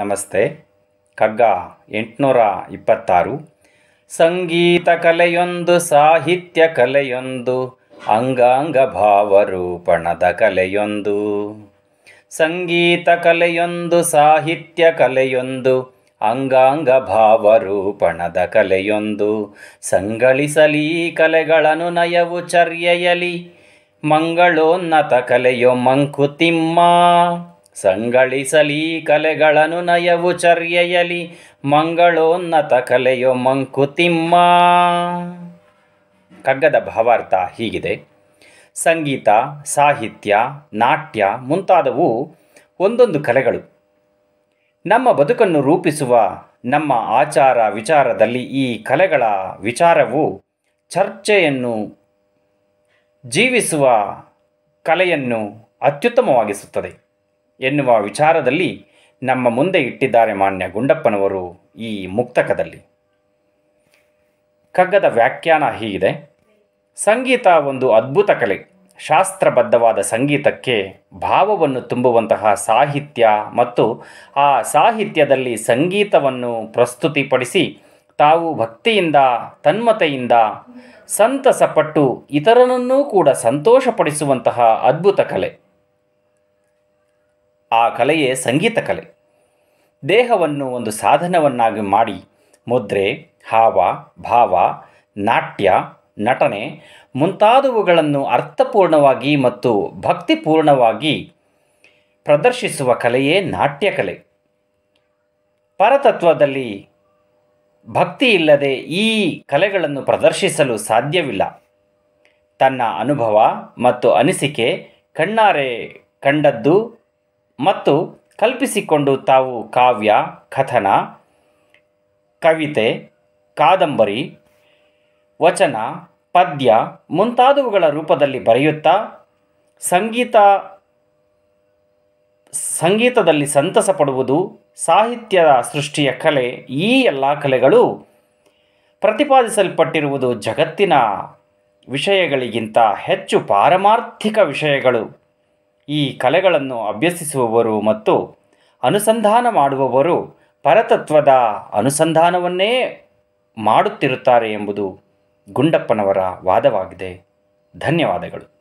ನಮಸ್ತೆ ಕಗ್ಗ ಎಂಟುನೂರ ಇಪ್ಪತ್ತಾರು ಸಂಗೀತ ಕಲೆಯೊಂದು ಸಾಹಿತ್ಯ ಕಲೆಯೊಂದು ಅಂಗಾಂಗ ಭಾವರೂಪಣದ ಕಲೆಯೊಂದು ಸಂಗೀತ ಕಲೆಯೊಂದು ಸಾಹಿತ್ಯ ಕಲೆಯೊಂದು ಅಂಗಾಂಗ ಭಾವರೂಪಣದ ಕಲೆಯೊಂದು ಸಂಗಳಿಸಲಿ ಕಲೆಗಳನ್ನು ನಯವು ಚರ್ಯೆಯಲಿ ಮಂಗಳೋನ್ನತ ಕಲೆಯೋ ಮಂಕುತಿಮ್ಮ ಸಂಗಳಿಸಲಿ ಕಲೆಗಳನ್ನು ನಯವು ಚರ್ಯೆಯಲಿ ಮಂಗಳೋನ್ನತ ಕಲೆಯೋ ಮಂಕುತಿಮ್ಮ ಕಗ್ಗದ ಭಾವಾರ್ಥ ಹೀಗಿದೆ ಸಂಗೀತ ಸಾಹಿತ್ಯ ನಾಟ್ಯ ಮುಂತಾದವು ಒಂದೊಂದು ಕಲೆಗಳು ನಮ್ಮ ಬದುಕನ್ನು ರೂಪಿಸುವ ನಮ್ಮ ಆಚಾರ ವಿಚಾರದಲ್ಲಿ ಈ ಕಲೆಗಳ ವಿಚಾರವು ಚರ್ಚೆಯನ್ನು ಜೀವಿಸುವ ಕಲೆಯನ್ನು ಅತ್ಯುತ್ತಮವಾಗಿಸುತ್ತದೆ ಎನ್ನುವ ವಿಚಾರದಲ್ಲಿ ನಮ್ಮ ಮುಂದೆ ಇಟ್ಟಿದ್ದಾರೆ ಮಾನ್ಯ ಗುಂಡಪ್ಪನವರು ಈ ಮುಕ್ತಕದಲ್ಲಿ ಕಗ್ಗದ ವ್ಯಾಖ್ಯಾನ ಹೀಗಿದೆ ಸಂಗೀತ ಒಂದು ಅದ್ಭುತ ಕಲೆ ಶಾಸ್ತ್ರಬದ್ಧವಾದ ಸಂಗೀತಕ್ಕೆ ಭಾವವನ್ನು ತುಂಬುವಂತಹ ಸಾಹಿತ್ಯ ಮತ್ತು ಆ ಸಾಹಿತ್ಯದಲ್ಲಿ ಸಂಗೀತವನ್ನು ಪ್ರಸ್ತುತಿಪಡಿಸಿ ತಾವು ಭಕ್ತಿಯಿಂದ ತನ್ಮತೆಯಿಂದ ಸಂತಸಪಟ್ಟು ಇತರನನ್ನೂ ಕೂಡ ಸಂತೋಷಪಡಿಸುವಂತಹ ಅದ್ಭುತ ಕಲೆ ಆ ಕಲೆಯೇ ಸಂಗೀತ ಕಲೆ ದೇಹವನ್ನು ಒಂದು ಸಾಧನವನ್ನಾಗಿ ಮಾಡಿ ಮುದ್ರೆ ಹಾವ ಭಾವ ನಾಟ್ಯ ನಟನೆ ಮುಂತಾದವುಗಳನ್ನು ಅರ್ಥಪೂರ್ಣವಾಗಿ ಮತ್ತು ಭಕ್ತಿಪೂರ್ಣವಾಗಿ ಪ್ರದರ್ಶಿಸುವ ಕಲೆಯೇ ನಾಟ್ಯ ಕಲೆ ಪರತತ್ವದಲ್ಲಿ ಭಕ್ತಿ ಇಲ್ಲದೆ ಈ ಕಲೆಗಳನ್ನು ಪ್ರದರ್ಶಿಸಲು ಸಾಧ್ಯವಿಲ್ಲ ತನ್ನ ಅನುಭವ ಮತ್ತು ಅನಿಸಿಕೆ ಕಣ್ಣಾರೆ ಕಂಡದ್ದು ಮತ್ತು ಕಲ್ಪಿಸಿಕೊಂಡು ತಾವು ಕಾವ್ಯ ಕಥನ ಕವಿತೆ ಕಾದಂಬರಿ ವಚನ ಪದ್ಯ ಮುಂತಾದವುಗಳ ರೂಪದಲ್ಲಿ ಬರೆಯುತ್ತಾ ಸಂಗೀತ ಸಂಗೀತದಲ್ಲಿ ಸಂತಸ ಪಡುವುದು ಸಾಹಿತ್ಯದ ಸೃಷ್ಟಿಯ ಕಲೆ ಈ ಎಲ್ಲ ಕಲೆಗಳು ಪ್ರತಿಪಾದಿಸಲ್ಪಟ್ಟಿರುವುದು ಜಗತ್ತಿನ ವಿಷಯಗಳಿಗಿಂತ ಹೆಚ್ಚು ಪಾರಮಾರ್ಥಿಕ ವಿಷಯಗಳು ಈ ಕಲೆಗಳನ್ನು ಅಭ್ಯಸಿಸುವವರು ಮತ್ತು ಅನುಸಂಧಾನ ಮಾಡುವವರು ಪರತತ್ವದ ಅನುಸಂಧಾನವನ್ನೇ ಮಾಡುತ್ತಿರುತ್ತಾರೆ ಎಂಬುದು ಗುಂಡಪ್ಪನವರ ವಾದವಾಗಿದೆ ಧನ್ಯವಾದಗಳು